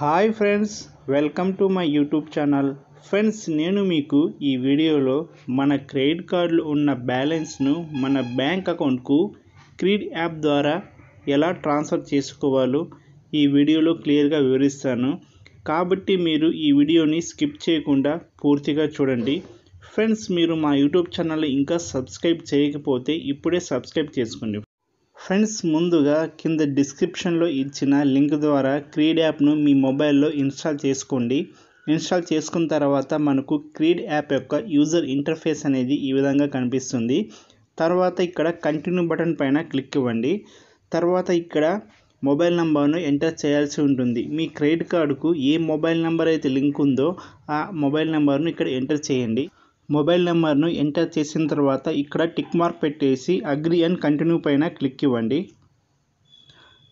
hi friends welcome to my YouTube channel friends నేను మీకు ఈ వీడియోలో మన క్రెడిట్ కార్డులు ఉన్న బ్యాలెన్స్ను మన బ్యాంక్ అకౌంట్కు క్రీడ్ యాప్ ద్వారా ఎలా ట్రాన్స్ఫర్ చేసుకోవాలో ఈ వీడియోలో క్లియర్గా వివరిస్తాను కాబట్టి మీరు ఈ వీడియోని స్కిప్ చేయకుండా పూర్తిగా చూడండి ఫ్రెండ్స్ మీరు మా యూట్యూబ్ ఛానల్ ఇంకా సబ్స్క్రైబ్ చేయకపోతే ఇప్పుడే సబ్స్క్రైబ్ చేసుకోండి ఫ్రెండ్స్ ముందుగా కింద డిస్క్రిప్షన్లో ఇచ్చిన లింక్ ద్వారా క్రీడ్ యాప్ను మీ మొబైల్లో ఇన్స్టాల్ చేసుకోండి ఇన్స్టాల్ చేసుకున్న తర్వాత మనకు క్రీడ్ యాప్ యొక్క యూజర్ ఇంటర్ఫేస్ అనేది ఈ విధంగా కనిపిస్తుంది తర్వాత ఇక్కడ కంటిన్యూ బటన్ పైన క్లిక్ ఇవ్వండి తర్వాత ఇక్కడ మొబైల్ నెంబర్ను ఎంటర్ చేయాల్సి ఉంటుంది మీ క్రెడిట్ కార్డుకు ఏ మొబైల్ నెంబర్ అయితే లింక్ ఉందో ఆ మొబైల్ నెంబర్ను ఇక్కడ ఎంటర్ చేయండి మొబైల్ నెంబర్ను ఎంటర్ చేసిన తర్వాత ఇక్కడ టిక్ మార్క్ పెట్టేసి అగ్రి అండ్ కంటిన్యూ పైన క్లిక్ ఇవ్వండి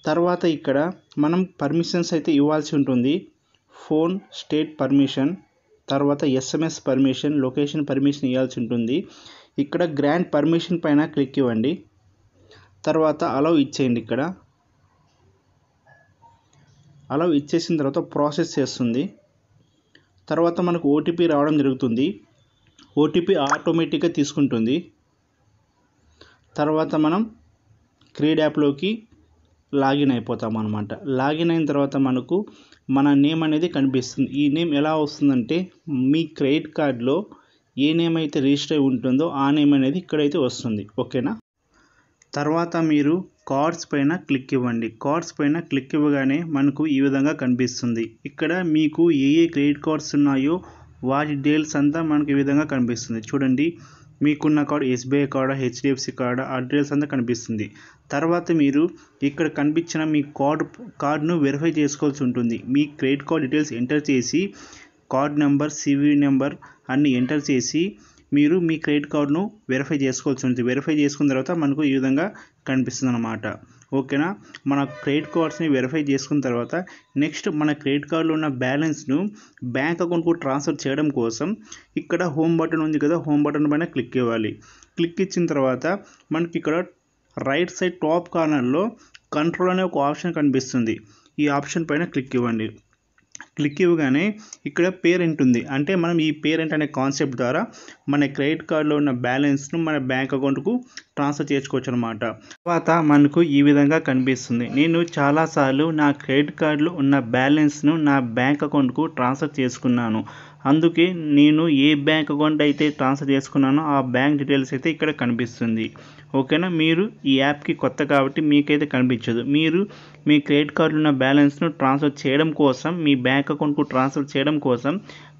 తర్వాత ఇక్కడ మనం పర్మిషన్స్ అయితే ఇవ్వాల్సి ఉంటుంది ఫోన్ స్టేట్ పర్మిషన్ తర్వాత ఎస్ఎంఎస్ పర్మిషన్ లొకేషన్ పర్మిషన్ ఇవ్వాల్సి ఉంటుంది ఇక్కడ గ్రాండ్ పర్మిషన్ పైన క్లిక్ ఇవ్వండి తర్వాత అలౌ ఇచ్చేయండి ఇక్కడ అలౌ ఇచ్చేసిన తర్వాత ప్రాసెస్ చేస్తుంది తర్వాత మనకు ఓటీపీ రావడం జరుగుతుంది ఓటీపీ ఆటోమేటిక్గా తీసుకుంటుంది తర్వాత మనం క్రీడ్ యాప్లోకి లాగిన్ అయిపోతాం అనమాట లాగిన్ అయిన తర్వాత మనకు మన నేమ్ అనేది కనిపిస్తుంది ఈ నేమ్ ఎలా వస్తుందంటే మీ క్రెడిట్ కార్డ్లో ఏ నేమ్ అయితే రిజిస్టర్ అయి ఉంటుందో ఆ నేమ్ అనేది ఇక్కడైతే వస్తుంది ఓకేనా తర్వాత మీరు కార్డ్స్ పైన క్లిక్ ఇవ్వండి కార్డ్స్ పైన క్లిక్ ఇవ్వగానే మనకు ఈ విధంగా కనిపిస్తుంది ఇక్కడ మీకు ఏ ఏ క్రెడిట్ కార్డ్స్ ఉన్నాయో వాటి డీటెయిల్స్ అంతా మనకి ఈ విధంగా కనిపిస్తుంది చూడండి మీకున్న card SBI card HDFC card ఆ డీటెయిల్స్ అంతా కనిపిస్తుంది తర్వాత మీరు ఇక్కడ కనిపించిన మీ కార్డు కార్డును వెరిఫై చేసుకోవాల్సి ఉంటుంది మీ క్రెడిట్ కార్డ్ డీటెయిల్స్ ఎంటర్ చేసి కార్డ్ నెంబర్ సివి నెంబర్ అన్ని ఎంటర్ చేసి మీరు మీ క్రెడిట్ కార్డును వెరిఫై చేసుకోవాల్సి ఉంటుంది వెరిఫై చేసుకున్న తర్వాత మనకు ఈ విధంగా కనిపిస్తుంది అన్నమాట ఓకేనా మన క్రెడిట్ కార్డ్స్ని వెరిఫై చేసుకున్న తర్వాత నెక్స్ట్ మన క్రెడిట్ కార్డులో ఉన్న బ్యాలెన్స్ను బ్యాంక్ అకౌంట్కు ట్రాన్స్ఫర్ చేయడం కోసం ఇక్కడ హోమ్ బటన్ ఉంది కదా హోమ్ బటన్ పైన క్లిక్ ఇవ్వాలి క్లిక్ ఇచ్చిన తర్వాత మనకి ఇక్కడ రైట్ సైడ్ టాప్ కార్నర్లో కంట్రోల్ అనే ఒక ఆప్షన్ కనిపిస్తుంది ఈ ఆప్షన్ పైన క్లిక్ ఇవ్వండి క్లిక్ ఇవ్వగానే ఇక్కడ పేరెంట్ ఉంది అంటే మనం ఈ పేరెంట్ అనే కాన్సెప్ట్ ద్వారా మన క్రెడిట్ కార్డులో ఉన్న బ్యాలెన్స్ను మన బ్యాంక్ అకౌంట్కు ట్రాన్స్ఫర్ చేసుకోవచ్చు అనమాట తర్వాత మనకు ఈ విధంగా కనిపిస్తుంది నేను చాలాసార్లు నా క్రెడిట్ కార్డులో ఉన్న బ్యాలెన్స్ను నా బ్యాంక్ అకౌంట్కు ట్రాన్స్ఫర్ చేసుకున్నాను అందుకే నేను ఏ బ్యాంక్ అకౌంట్ అయితే ట్రాన్స్ఫర్ చేసుకున్నానో ఆ బ్యాంక్ డీటెయిల్స్ అయితే ఇక్కడ కనిపిస్తుంది ఓకేనా మీరు ఈ యాప్కి కొత్త కాబట్టి మీకైతే కనిపించదు మీరు మీ క్రెడిట్ కార్డులో ఉన్న బ్యాలెన్స్ను ట్రాన్స్ఫర్ చేయడం కోసం మీ బ్యాంక్ అకౌంట్కు ట్రాన్స్ఫర్ చేయడం కోసం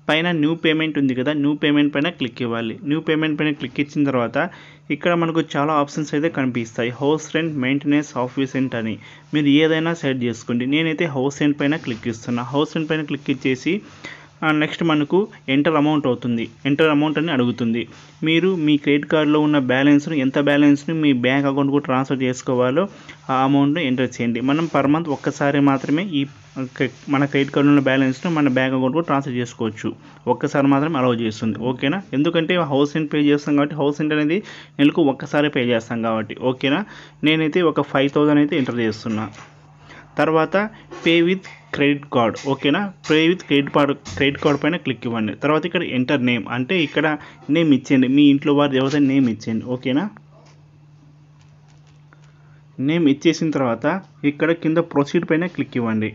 పైన న్యూ పేమెంట్ ఉంది కదా న్యూ పేమెంట్ పైన క్లిక్ ఇవ్వాలి న్యూ పేమెంట్ పైన క్లిక్ ఇచ్చిన తర్వాత ఇక్కడ మనకు చాలా ఆప్షన్స్ అయితే కనిపిస్తాయి house rent maintenance office rent అని మీరు ఏదైనా సెట్ చేసుకోండి నేనైతే హౌస్ రెంట్ పైన క్లిక్ ఇస్తున్నా హౌస్ రెంట్ పైన క్లిక్ ఇచ్చేసి నెక్స్ట్ మనకు ఎంటర్ అమౌంట్ అవుతుంది ఎంటర్ అమౌంట్ అని అడుగుతుంది మీరు మీ క్రెడిట్ కార్డులో ఉన్న బ్యాలెన్స్ను ఎంత బ్యాలెన్స్ను మీ బ్యాంక్ అకౌంట్కు ట్రాన్స్ఫర్ చేసుకోవాలో ఆ అమౌంట్ను ఎంటర్ చేయండి మనం పర్ మంత్ ఒక్కసారి మాత్రమే ఈ మన క్రెడిట్ కార్డులో ఉన్న బ్యాలెన్స్ను మన బ్యాంక్ అకౌంట్కు ట్రాన్స్ఫర్ చేసుకోవచ్చు ఒక్కసారి మాత్రం అలౌ చేస్తుంది ఓకేనా ఎందుకంటే హౌస్ రెంట్ పే చేస్తాం కాబట్టి హౌస్ రెంట్ అనేది నెలకు ఒక్కసారి పే చేస్తాం కాబట్టి ఓకేనా నేనైతే ఒక ఫైవ్ థౌజండ్ అయితే ఎంటర్ చేస్తున్నాను తర్వాత పే విత్ క్రెడిట్ కార్డ్ ఓకేనా pay with credit card credit card పైన క్లిక్ ఇవ్వండి తర్వాత ఇక్కడ ఎంటర్ నేమ్ అంటే ఇక్కడ నేమ్ ఇచ్చేయండి మీ ఇంట్లో వారి ఎవరైనా నేమ్ ఇచ్చేయండి ఓకేనా నేమ్ ఇచ్చేసిన తర్వాత ఇక్కడ కింద ప్రొసీడ్ పైన క్లిక్ ఇవ్వండి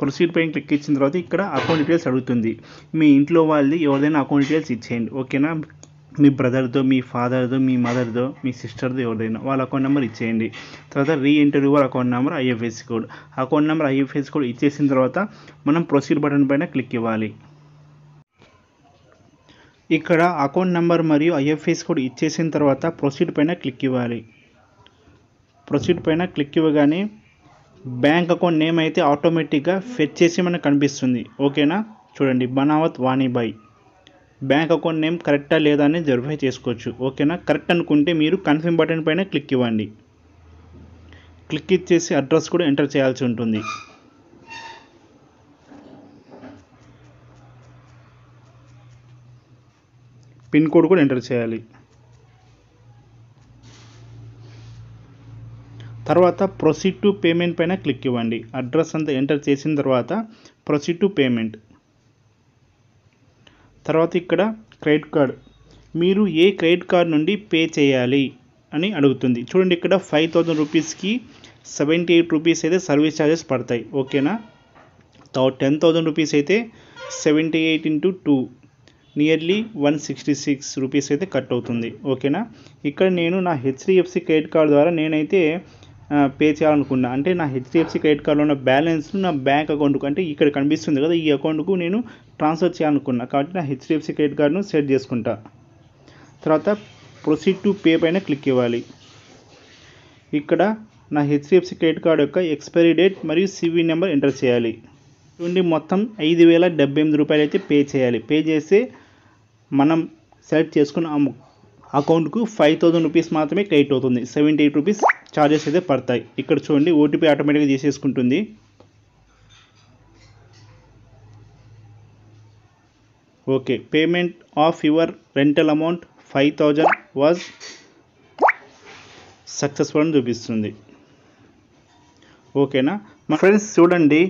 ప్రొసీడ్ పైన క్లిక్ ఇచ్చిన తర్వాత ఇక్కడ అకౌంట్ డీటెయిల్స్ అడుగుతుంది మీ ఇంట్లో వాళ్ళది ఎవరైనా అకౌంట్ డీటెయిల్స్ ఇచ్చేయండి ఓకేనా మీ బ్రదర్దో మీ ఫాదర్దో మీ మదర్దో మీ సిస్టర్దో ఎవరిదైనా వాళ్ళ అకౌంట్ నెంబర్ ఇచ్చేయండి తర్వాత రీ ఇంటర్వ్యూ వాళ్ళ account number IFSC code account number IFSC code ఇచ్చేసిన తర్వాత మనం ప్రొసీడ్ బటన్ పైన క్లిక్ ఇవ్వాలి ఇక్కడ అకౌంట్ నెంబర్ మరియు ఐఎఫ్ఎస్ కోడ్ ఇచ్చేసిన తర్వాత ప్రొసీడ్ పైన క్లిక్ ఇవ్వాలి ప్రొసీడ్ పైన క్లిక్ ఇవ్వగానే బ్యాంక్ అకౌంట్ నేమ్ అయితే ఆటోమేటిక్గా ఫెచ్ చేసి మనకు కనిపిస్తుంది ఓకేనా చూడండి Banavath Vanibai bank account name కరెక్టా లేదా అనేది వెరిఫై చేసుకోవచ్చు ఓకేనా కరెక్ట్ అనుకుంటే మీరు కన్ఫర్మ్ బటన్ పైన క్లిక్ ఇవ్వండి క్లిక్ ఇచ్చేసి అడ్రస్ కూడా ఎంటర్ చేయాల్సి ఉంటుంది పిన్ కోడ్ కూడా ఎంటర్ చేయాలి తర్వాత ప్రొసీడ్ టు పేమెంట్ పైన క్లిక్ ఇవ్వండి అడ్రస్ అంతా ఎంటర్ చేసిన తర్వాత ప్రొసీడ్ టు పేమెంట్ తర్వాత ఇక్కడ క్రెడిట్ కార్డ్ మీరు ఏ క్రెడిట్ కార్డ్ నుండి పే చేయాలి అని అడుగుతుంది చూడండి ఇక్కడ ఫైవ్ థౌజండ్ రూపీస్కి సెవెంటీ ఎయిట్ రూపీస్ అయితే సర్వీస్ ఛార్జెస్ పడతాయి ఓకేనా థౌ టెన్ థౌజండ్ రూపీస్ అయితే seventy eight into two nearly one sixty six rupees అయితే కట్ అవుతుంది ఓకేనా ఇక్కడ నేను నా హెచ్డిఎఫ్సి క్రెడిట్ కార్డ్ ద్వారా నేనైతే పే చేయాలనుకున్నా అంటే నా హెచ్డిఎఫ్సి క్రెడిట్ కార్డులో ఉన్న బ్యాలెన్స్ను నా బ్యాంక్ అకౌంట్కు అంటే ఇక్కడ కనిపిస్తుంది కదా ఈ అకౌంట్కు నేను ట్రాన్స్ఫర్ చేయాలనుకున్నా కాబట్టి నా హెచ్డిఎఫ్సి క్రెడిట్ కార్డును సెట్ చేసుకుంటా తర్వాత ప్రొసీడ్ టు పే పైన క్లిక్ ఇవ్వాలి ఇక్కడ నా హెచ్డిఎఫ్సి క్రెడిట్ కార్డు యొక్క ఎక్స్పైరీ డేట్ మరియు సివి నెంబర్ ఎంటర్ చేయాలి నుండి మొత్తం ఐదు వేల డెబ్బై ఎనిమిది రూపాయలు అయితే పే చేయాలి పే చేస్తే మనం సెలెక్ట్ చేసుకున్న అకౌంట్కు ఫైవ్ థౌసండ్ రూపీస్ మాత్రమే క్రెడిట్ అవుతుంది సెవెంటీ ఎయిట్ రూపీస్ ఛార్జెస్ అయితే పడతాయి ఇక్కడ చూడండి ఓటీపీ ఆటోమేటిక్గా తీసేసుకుంటుంది okay payment of your rental amount five thousand was successful అని చూపిస్తుంది ఓకేనా మా ఫ్రెండ్స్ చూడండి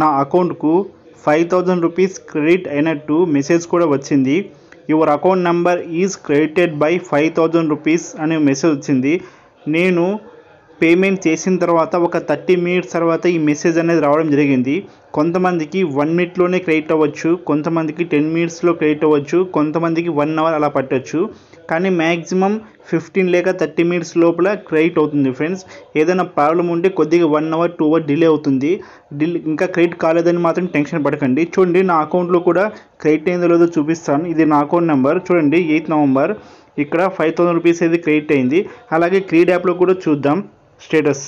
నా అకౌంట్కు ఫైవ్ థౌజండ్ రూపీస్ క్రెడిట్ అయినట్టు మెసేజ్ కూడా వచ్చింది your account number is credited by five thousand rupees అనే మెసేజ్ వచ్చింది నేను పేమెంట్ చేసిన తర్వాత ఒక థర్టీ మినిట్స్ తర్వాత ఈ మెసేజ్ అనేది రావడం జరిగింది కొంతమందికి వన్ మినిట్లోనే క్రెడిట్ అవ్వచ్చు కొంతమందికి టెన్ మినిట్స్లో క్రెడిట్ అవ్వచ్చు కొంతమందికి వన్ అవర్ అలా పట్టవచ్చు కానీ మ్యాక్సిమం ఫిఫ్టీన్ లేక థర్టీ మినిట్స్ లోపల క్రెడిట్ అవుతుంది ఫ్రెండ్స్ ఏదైనా ప్రాబ్లం ఉంటే కొద్దిగా one hour two hour delay అవుతుంది డిలే ఇంకా క్రెడిట్ కాలేదని మాత్రం టెన్షన్ పడకండి చూడండి నా అకౌంట్లో కూడా క్రెడిట్ అయిందో లేదో చూపిస్తాను ఇది నా అకౌంట్ నెంబర్ చూడండి ఎయిత్ నవంబర్ ఇక్కడ ఫైవ్ థౌసండ్ రూపీస్ అయితే క్రెడిట్ అయింది అలాగే క్రీడ్ యాప్లో కూడా చూద్దాం స్టేటస్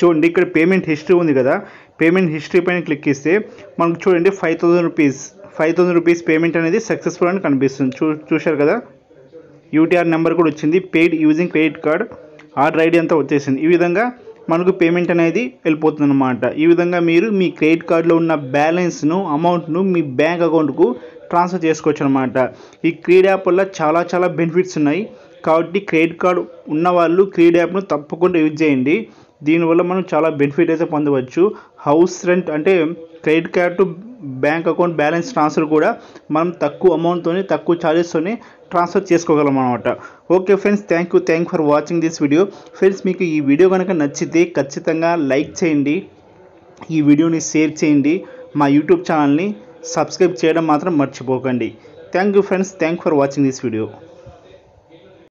చూడండి ఇక్కడ పేమెంట్ హిస్టరీ ఉంది కదా పేమెంట్ హిస్టరీ పైన క్లిక్ ఇస్తే మనకు చూడండి five thousand rupees five thousand rupees payment అనేది సక్సెస్ఫుల్ అని కనిపిస్తుంది చూ చూశారు కదా యూటీఆర్ నెంబర్ కూడా వచ్చింది paid using credit card order ID అంతా వచ్చేసింది ఈ విధంగా మనకు పేమెంట్ అనేది వెళ్ళిపోతుంది అనమాట ఈ విధంగా మీరు మీ క్రెడిట్ కార్డులో ఉన్న బ్యాలెన్స్ను అమౌంట్ను మీ బ్యాంక్ అకౌంట్కు ట్రాన్స్ఫర్ చేసుకోవచ్చు అనమాట ఈ క్రీడ్ యాప్ వల్ల చాలా చాలా బెనిఫిట్స్ ఉన్నాయి కాబట్టి క్రెడిట్ కార్డు ఉన్నవాళ్ళు క్రీడ్ యాప్ను తప్పకుండా యూజ్ చేయండి దీనివల్ల మనం చాలా బెనిఫిట్ అయితే పొందవచ్చు హౌస్ రెంట్ అంటే credit card bank account balance transfer కూడా మనం తక్కువ అమౌంట్తో తక్కువ ఛార్జెస్తో ట్రాన్స్ఫర్ చేసుకోగలం అనమాట okay friends thank you thank for watching this video friends మీకు ఈ వీడియో కనుక నచ్చితే ఖచ్చితంగా లైక్ చేయండి ఈ వీడియోని షేర్ చేయండి మా యూట్యూబ్ ఛానల్ని సబ్స్క్రైబ్ చేయడం మాత్రం మర్చిపోకండి thank you friends thank for watching this video